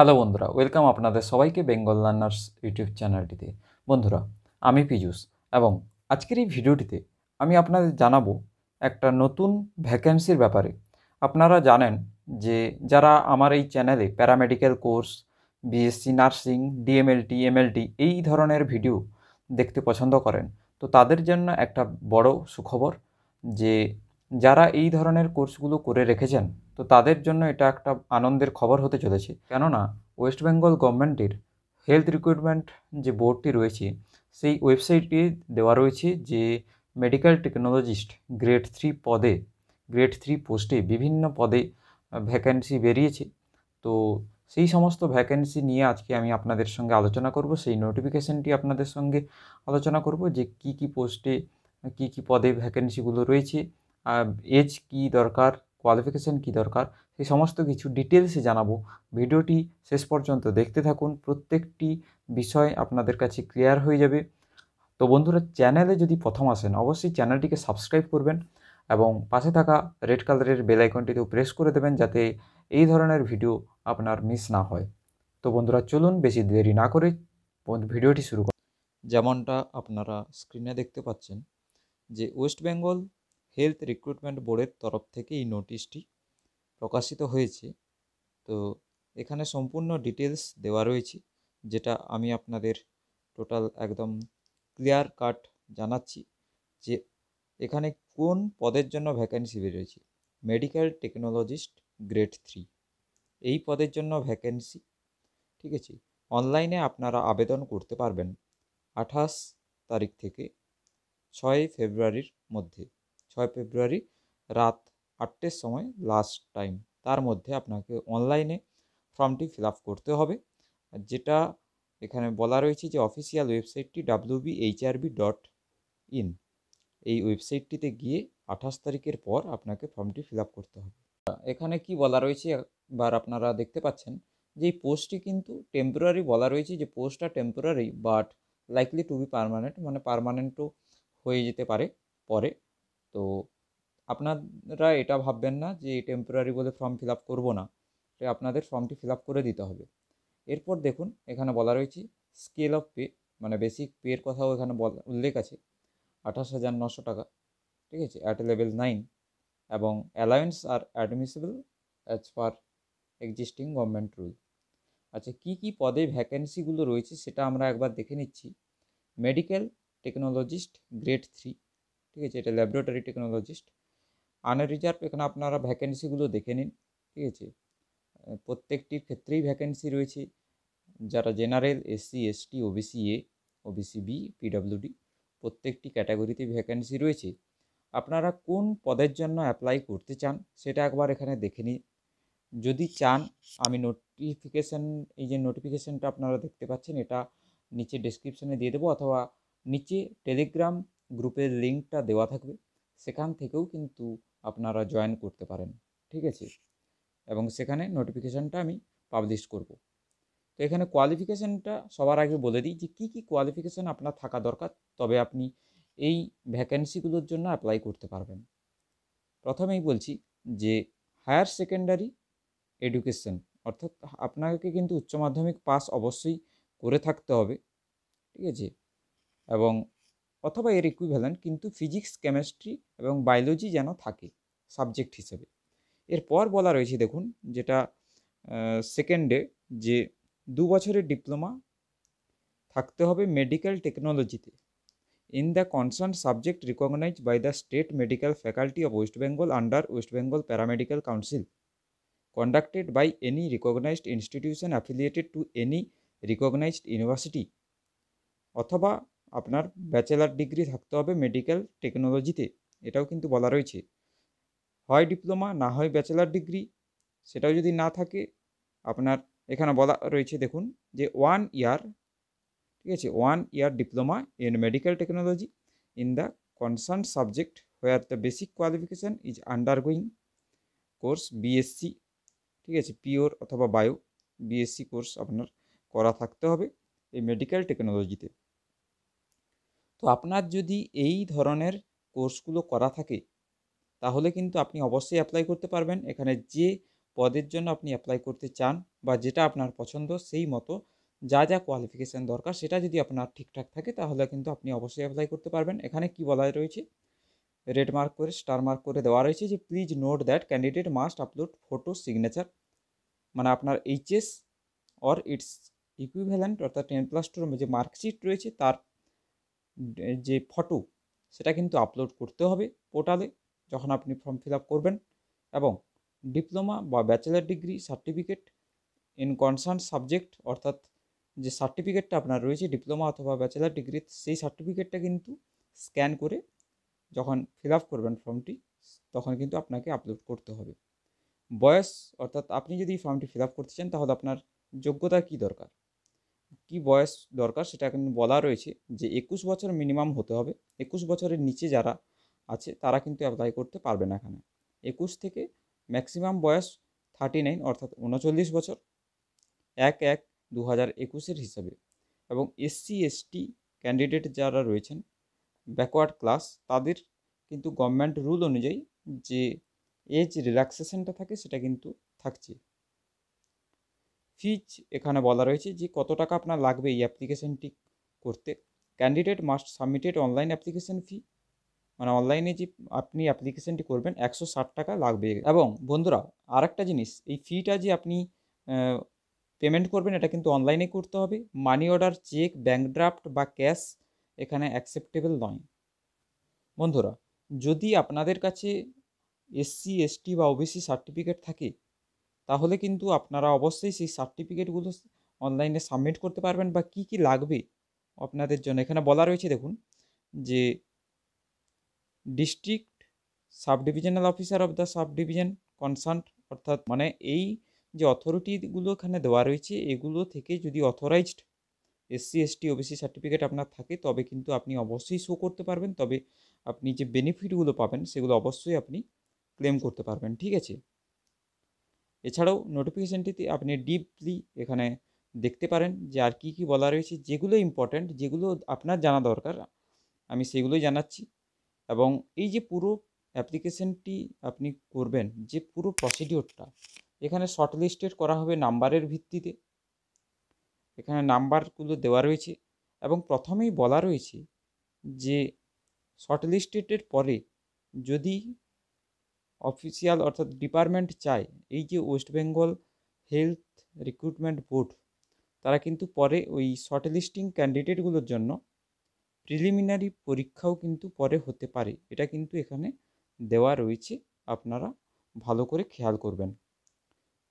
hello বন্ধুরা welcome আপনাদের সবাইকে বেঙ্গল লার্নার্স ইউটিউব চ্যানেলটিতে বন্ধুরা আমি পিজুস এবং আজকের এই ভিডিওটিতে আমি আপনাদের জানাবো একটা নতুন ভ্যাকেন্সির ব্যাপারে আপনারা জানেন যে যারা আমার এই চ্যানেলে paramedical course BSc nursing DMLT MLT এই ধরনের ভিডিও দেখতে পছন্দ করেন তো তাদের জন্য একটা বড় সুখবর যে যারা এই ধরনের কোর্সগুলো করে রেখেছেন তো তাদের জন্য এটা একটা আনন্দের খবর হতে চলেছে কেননা ওয়েস্ট বেঙ্গল গভর্নমেন্টের হেলথ রিক্রুটমেন্ট যে বোর্ডটি রয়েছে সেই ওয়েবসাইটটি দেওয়া রয়েছে যে মেডিকেল টেকনোলজিস্ট গ্রেড থ্রি পদে গ্রেড থ্রি পোস্টে বিভিন্ন পদে ভ্যাকেন্সি বেরিয়েছে তো সেই সমস্ত ভ্যাকেন্সি নিয়ে আজকে আমি আপনাদের সঙ্গে আলোচনা করব সেই নোটিফিকেশনটি আপনাদের সঙ্গে আলোচনা করব যে কি কি পোস্টে কি কি পদে ভ্যাকেন্সিগুলো রয়েছে এজ কি দরকার কোয়ালিফিকেশান কি দরকার সেই সমস্ত কিছু ডিটেলসে জানাবো ভিডিওটি শেষ পর্যন্ত দেখতে থাকুন প্রত্যেকটি বিষয় আপনাদের কাছে ক্লিয়ার হয়ে যাবে তো বন্ধুরা চ্যানেলে যদি প্রথম আসেন অবশ্যই চ্যানেলটিকে সাবস্ক্রাইব করবেন এবং পাশে থাকা রেড কালারের বেল আইকনটিতেও প্রেস করে দেবেন যাতে এই ধরনের ভিডিও আপনার মিস না হয় তো বন্ধুরা চলুন বেশি দেরি না করে ভিডিওটি শুরু যেমনটা আপনারা স্ক্রিনে দেখতে পাচ্ছেন যে ওয়েস্ট বেঙ্গল হেলথ রিক্রুটমেন্ট বোর্ডের তরফ থেকে এই নোটিশটি প্রকাশিত হয়েছে তো এখানে সম্পূর্ণ ডিটেলস দেওয়া রয়েছে যেটা আমি আপনাদের টোটাল একদম ক্লিয়ার কাট জানাচ্ছি যে এখানে কোন পদের জন্য ভ্যাকেন্সি বেরোয়েছে মেডিকেল টেকনোলজিস্ট গ্রেড থ্রি এই পদের জন্য ভ্যাকেন্সি ঠিক আছে অনলাইনে আপনারা আবেদন করতে পারবেন আঠাশ তারিখ থেকে ছয় ফেব্রুয়ারির মধ্যে ছয় ফেব্রুয়ারি রাত আটটের সময় লাস্ট টাইম তার মধ্যে আপনাকে অনলাইনে ফর্মটি ফিল আপ করতে হবে যেটা এখানে বলা রয়েছে যে অফিসিয়াল ওয়েবসাইটটি ডাব্লিউবিএইচআরবি ডট ইন এই ওয়েবসাইটটিতে গিয়ে আঠাশ তারিখের পর আপনাকে ফর্মটি ফিল আপ করতে হবে এখানে কি বলা রয়েছে একবার আপনারা দেখতে পাচ্ছেন যে এই পোস্টটি কিন্তু টেম্পোরারি বলা রয়েছে যে পোস্টটা temporary but likely to be permanent মানে পারমানেন্টও হয়ে যেতে পারে পরে তো আপনারা এটা ভাববেন না যে টেম্পোরারি বলে ফর্ম ফিল আপ করবো না আপনাদের ফর্মটি ফিল আপ করে দিতে হবে এরপর দেখুন এখানে বলা রয়েছে স্কেল অফ পে মানে বেসিক পেয়ের কথাও এখানে উল্লেখ আছে আঠাশ হাজার নশো টাকা ঠিক আছে অ্যাট লেভেল নাইন এবং allowance are admissible as per existing government rule আচ্ছা কি কি পদে ভ্যাকেন্সিগুলো রয়েছে সেটা আমরা একবার দেখে নিচ্ছি মেডিকেল টেকনোলজিস্ট গ্রেড থ্রি ঠিক আছে এটা ল্যাবরেটরি টেকনোলজিস্ট আনরিজার্ভ এখানে আপনারা ভ্যাকেন্সিগুলো দেখে নিন ঠিক আছে প্রত্যেকটির ক্ষেত্রেই ভ্যাকেন্সি রয়েছে যারা general SC ST OBC A OBC B PWD প্রত্যেকটি ক্যাটাগরিতে ভ্যাকেন্সি রয়েছে আপনারা কোন পদের জন্য অ্যাপ্লাই করতে চান সেটা একবার এখানে দেখে নিন যদি চান আমি নোটিফিকেশান এই যে নোটিফিকেশানটা আপনারা দেখতে পাচ্ছেন এটা নিচে ডিসক্রিপশানে দিয়ে দেবো অথবা নিচে টেলিগ্রাম গ্রুপের লিঙ্কটা দেওয়া থাকবে সেখান থেকেও কিন্তু আপনারা জয়েন করতে পারেন ঠিক আছে এবং সেখানে নোটিফিকেশানটা আমি পাবলিশ করব তো এখানে কোয়ালিফিকেশানটা সবার আগে বলে দিই যে কী কী কোয়ালিফিকেশান আপনার থাকা দরকার তবে আপনি এই ভ্যাকেন্সিগুলোর জন্য অ্যাপ্লাই করতে পারবেন প্রথমেই বলছি যে হায়ার সেকেন্ডারি এডুকেশন অর্থাৎ আপনাকে কিন্তু উচ্চ মাধ্যমিক পাস অবশ্যই করে থাকতে হবে ঠিক আছে এবং অথবা এর ইকুইভ্যালেন্ট কিন্তু ফিজিক্স কেমিস্ট্রি এবং বায়োলজি যেন থাকে সাবজেক্ট হিসেবে এরপর বলা রয়েছে দেখুন যেটা সেকেন্ডে যে দু বছরের ডিপ্লোমা থাকতে হবে মেডিকেল টেকনোলজিতে in the concern subject recognise by the state medical faculty of West Bengal under West Bengal paramedical council conducted by any recognised institution affiliated to any recognised university অথবা আপনার ব্যাচেলার ডিগ্রি থাকতে হবে মেডিকেল টেকনোলজিতে এটাও কিন্তু বলা রয়েছে হয় ডিপ্লোমা না হয় ব্যাচেলার ডিগ্রি সেটাও যদি না থাকে আপনার এখানে বলা রয়েছে দেখুন যে ওয়ান ইয়ার ঠিক আছে one year diploma in medical technology in the concern subject where the basic qualification is undergoing course BSc ঠিক আছে পিওর অথবা বায়ো বিএসসি কোর্স আপনার করা থাকতে হবে এই মেডিকেল টেকনোলজিতে তো আপনার যদি এই ধরনের কোর্সগুলো করা থাকে তাহলে কিন্তু আপনি অবশ্যই অ্যাপ্লাই করতে পারবেন এখানে যে পদের জন্য আপনি অ্যাপ্লাই করতে চান বা যেটা আপনার পছন্দ সেই মতো যা যা কোয়ালিফিকেশান দরকার সেটা যদি আপনার ঠিকঠাক থাকে তাহলে কিন্তু আপনি অবশ্যই অ্যাপ্লাই করতে পারবেন এখানে কি বলা রয়েছে রেড মার্ক করে স্টার মার্ক করে দেওয়া রয়েছে যে please note that candidate must upload photo signature মানে আপনার এইচএস অর ইটস ইকুইভ্যালেন্ট অর্থাৎ টেন প্লাস টুর যে মার্কশিট রয়েছে তার যে ফটো সেটা কিন্তু আপলোড করতে হবে পোর্টালে যখন আপনি ফর্ম ফিল আপ করবেন এবং ডিপ্লোমা বা bachelor degree certificate in concern subject অর্থাৎ যে সার্টিফিকেটটা আপনার রয়েছে ডিপ্লোমা অথবা ব্যাচেলার ডিগ্রি সেই সার্টিফিকেটটা কিন্তু স্ক্যান করে যখন ফিল আপ করবেন ফর্মটি তখন কিন্তু আপনাকে আপলোড করতে হবে বয়স অর্থাৎ আপনি যদি ফর্মটি ফিল আপ করতে চান তাহলে আপনার যোগ্যতা কী দরকার কি বয়স দরকার সেটা কিন্তু বলা রয়েছে যে একুশ বছর মিনিমাম হতে হবে একুশ বছরের নিচে যারা আছে তারা কিন্তু অ্যাপ্লাই করতে পারবে না এখানে একুশ থেকে ম্যাক্সিমাম বয়স থার্টি নাইন অর্থাৎ উনচল্লিশ বছর এক এক দু হাজার একুশের হিসাবে এবং এসসি এসটি ক্যান্ডিডেট যারা রয়েছেন ব্যাকওয়ার্ড ক্লাস তাদের কিন্তু গভর্নমেন্ট রুল অনুযায়ী যে এজ রিল্যাক্সেশনটা থাকে সেটা কিন্তু থাকছে ফিজ এখানে বলা রয়েছে যে কত টাকা আপনার লাগবে এই অ্যাপ্লিকেশানটি করতে candidate must submitted online application fee মানে অনলাইনে যে আপনি অ্যাপ্লিকেশানটি করবেন একশো ষাট টাকা লাগবে এবং বন্ধুরা আর একটা জিনিস এই ফিটা যে আপনি পেমেন্ট করবেন এটা কিন্তু অনলাইনে করতে হবে money order cheque bank draft বা ক্যাশ এখানে অ্যাকসেপ্টেবল নয় বন্ধুরা যদি আপনাদের কাছে এসসি এসটি বা ওবিসি সার্টিফিকেট থাকে তাহলে কিন্তু আপনারা অবশ্যই সেই সার্টিফিকেটগুলো অনলাইনে সাবমিট করতে পারবেন বা কি কি লাগবে আপনাদের জন্য এখানে বলা রয়েছে দেখুন যে district sub divisional officer of the sub division concern অর্থাৎ মানে এই যে অথরিটিগুলো এখানে দেওয়া রয়েছে এগুলো থেকে যদি authorised SC ST OBC certificate আপনার থাকে তবে কিন্তু আপনি অবশ্যই শো করতে পারবেন তবে আপনি যে বেনিফিটগুলো পাবেন সেগুলো অবশ্যই আপনি ক্লেম করতে পারবেন ঠিক আছে এছাড়াও নোটিফিকেশানটিতে আপনি ডিপলি এখানে দেখতে পারেন যে আর কী কী বলা রয়েছে যেগুলো ইম্পর্ট্যান্ট যেগুলো আপনার জানা দরকার আমি সেগুলোই জানাচ্ছি এবং এই যে পুরো অ্যাপ্লিকেশানটি আপনি করবেন যে পুরো প্রসিডিওরটা এখানে শর্টলিস্টেড করা হবে নাম্বারের ভিত্তিতে এখানে নাম্বারগুলো দেওয়া রয়েছে এবং প্রথমেই বলা রয়েছে যে শর্টলিস্টেডের পরে যদি অফিসিয়াল অর্থাৎ ডিপার্টমেন্ট চায় এই যে West Bengal health recruitment board তারা কিন্তু পরে ওই শর্ট লিস্টিং ক্যান্ডিডেটগুলোর জন্য প্রিলিমিনারি পরীক্ষাও কিন্তু পরে হতে পারে এটা কিন্তু এখানে দেওয়া রয়েছে আপনারা ভালো করে খেয়াল করবেন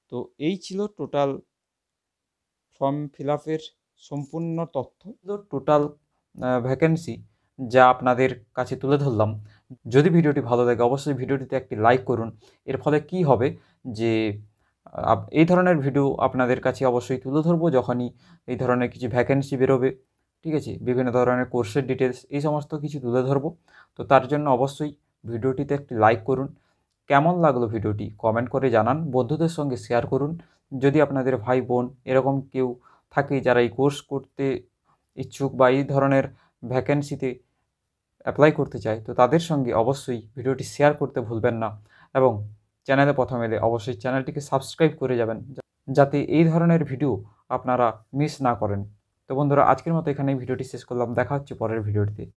তো এই ছিল টোটাল ফর্ম ফিল আপের সম্পূর্ণ তথ্য টোটাল ভ্যাকেন্সি যা আপনাদের কাছে তুলে ধরলাম যদি ভিডিওটি ভালো লাগে অবশ্যই ভিডিওটিতে একটি লাইক করুন এর ফলে কি হবে যে এই ধরনের ভিডিও আপনাদের কাছে অবশ্যই তুলে ধরবো যখনই এই ধরনের কিছু ভ্যাকেন্সি বেরোবে ঠিক আছে বিভিন্ন ধরনের কোর্সের ডিটেলস এই সমস্ত কিছু তুলে ধরবো তো তার জন্য অবশ্যই ভিডিওটিতে একটি লাইক করুন কেমন লাগলো ভিডিওটি কমেন্ট করে জানান বন্ধুদের সঙ্গে শেয়ার করুন যদি আপনাদের ভাই বোন এরকম কেউ থাকে যারা এই কোর্স করতে ইচ্ছুক বা এই ধরনের ভ্যাকেন্সিতে অ্যাপ্লাই করতে চায় তো তাদের সঙ্গে অবশ্যই ভিডিওটি শেয়ার করতে ভুলবেন না এবং চ্যানেলে প্রথম এলে অবশ্যই চ্যানেলটিকে সাবস্ক্রাইব করে যাবেন যাতে এই ধরনের ভিডিও আপনারা মিস না করেন তো বন্ধুরা আজকের মতো এখানে ভিডিওটি শেষ করলাম দেখা হচ্ছে পরের ভিডিওটিতে